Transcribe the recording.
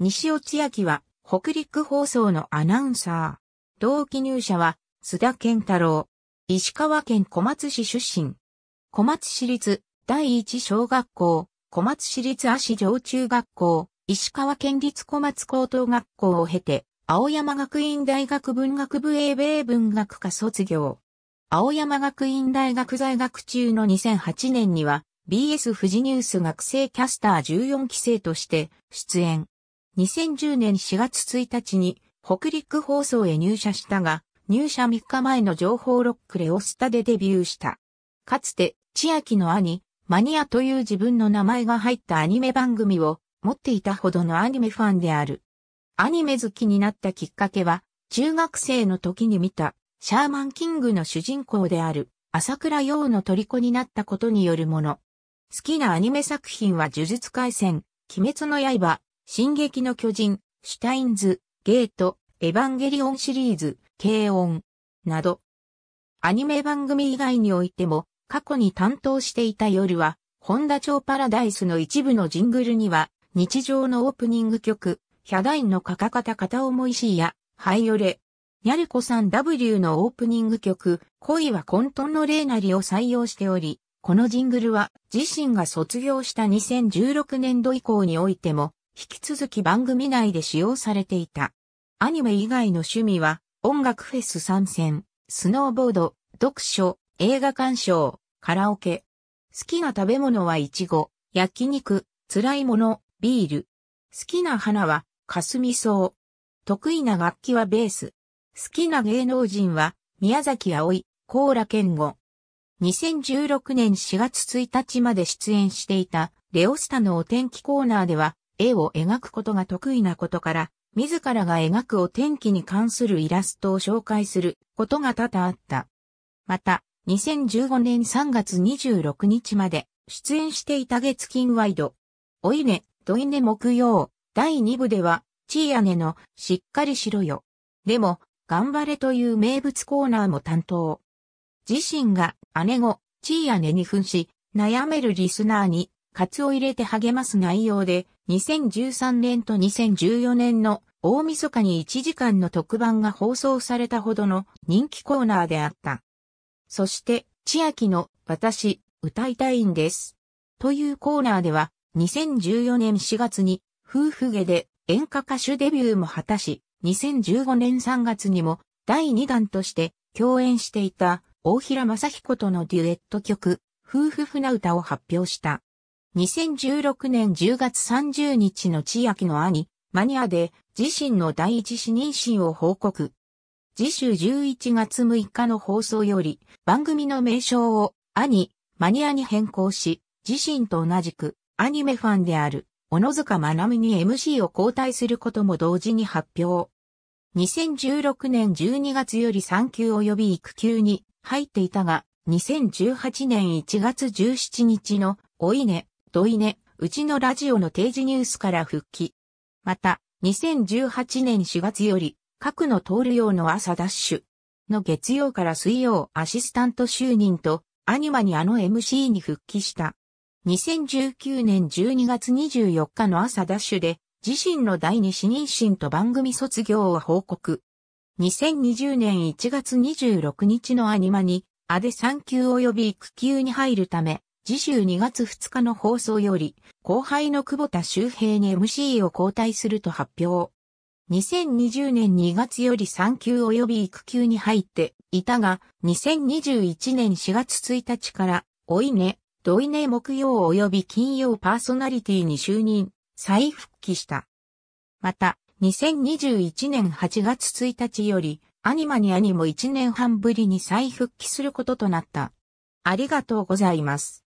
西尾千秋は北陸放送のアナウンサー。同期入社は須田健太郎。石川県小松市出身。小松市立第一小学校、小松市立足上中学校、石川県立小松高等学校を経て、青山学院大学文学部英米文学科卒業。青山学院大学在学中の2008年には、BS 富士ニュース学生キャスター14期生として出演。2010年4月1日に北陸放送へ入社したが、入社3日前の情報ロックレオスタでデビューした。かつて、千秋の兄、マニアという自分の名前が入ったアニメ番組を持っていたほどのアニメファンである。アニメ好きになったきっかけは、中学生の時に見た、シャーマンキングの主人公である、朝倉洋の虜になったことによるもの。好きなアニメ作品は呪術廻戦、鬼滅の刃、進撃の巨人、シュタインズ、ゲート、エヴァンゲリオンシリーズ、軽音、など。アニメ番組以外においても、過去に担当していた夜は、ホンダ超パラダイスの一部のジングルには、日常のオープニング曲、ヒャダインのカカカタ片思いしや、ハイオレ、ニャルコさん W のオープニング曲、恋は混沌の霊なりを採用しており、このジングルは自身が卒業した2016年度以降においても引き続き番組内で使用されていた。アニメ以外の趣味は、音楽フェス参戦、スノーボード、読書、映画鑑賞、カラオケ。好きな食べ物はイチゴ、焼肉、辛いもの、ビール。好きな花は、霞草。得意な楽器はベース。好きな芸能人は、宮崎葵、ラケ健吾。2016年4月1日まで出演していた、レオスタのお天気コーナーでは、絵を描くことが得意なことから、自らが描くお天気に関するイラストを紹介することが多々あった。また、2015年3月26日まで出演していた月金ワイド。おいね、どいね木曜、第2部では、ちいやねのしっかりしろよ。でも、頑張れという名物コーナーも担当。自身が姉子、ちいやねに扮し、悩めるリスナーに、カツを入れて励ます内容で、2013年と2014年の大晦日に1時間の特番が放送されたほどの人気コーナーであった。そして、千秋の私、歌いたいんです。というコーナーでは、2014年4月に夫婦毛で演歌歌手デビューも果たし、2015年3月にも第2弾として共演していた大平正彦とのデュエット曲、夫婦船歌を発表した。2016年10月30日の千秋の兄、マニアで自身の第一子妊娠を報告。次週11月6日の放送より番組の名称を兄、マニアに変更し、自身と同じくアニメファンである小野塚学美に MC を交代することも同時に発表。2016年12月より産休及び育休に入っていたが、2018年1月17日のおいねドイネ、うちのラジオの定時ニュースから復帰。また、2018年4月より、核の通るようの朝ダッシュの月曜から水曜アシスタント就任と、アニマにあの MC に復帰した。2019年12月24日の朝ダッシュで、自身の第二子妊娠と番組卒業を報告。2020年1月26日のアニマに、アデ3級及び育休に入るため、次週2月2日の放送より、後輩の久保田周平に MC を交代すると発表。2020年2月より産休及び育休に入っていたが、2021年4月1日から、おいね、どいね木曜及び金曜パーソナリティに就任、再復帰した。また、2021年8月1日より、アニマニアにも1年半ぶりに再復帰することとなった。ありがとうございます。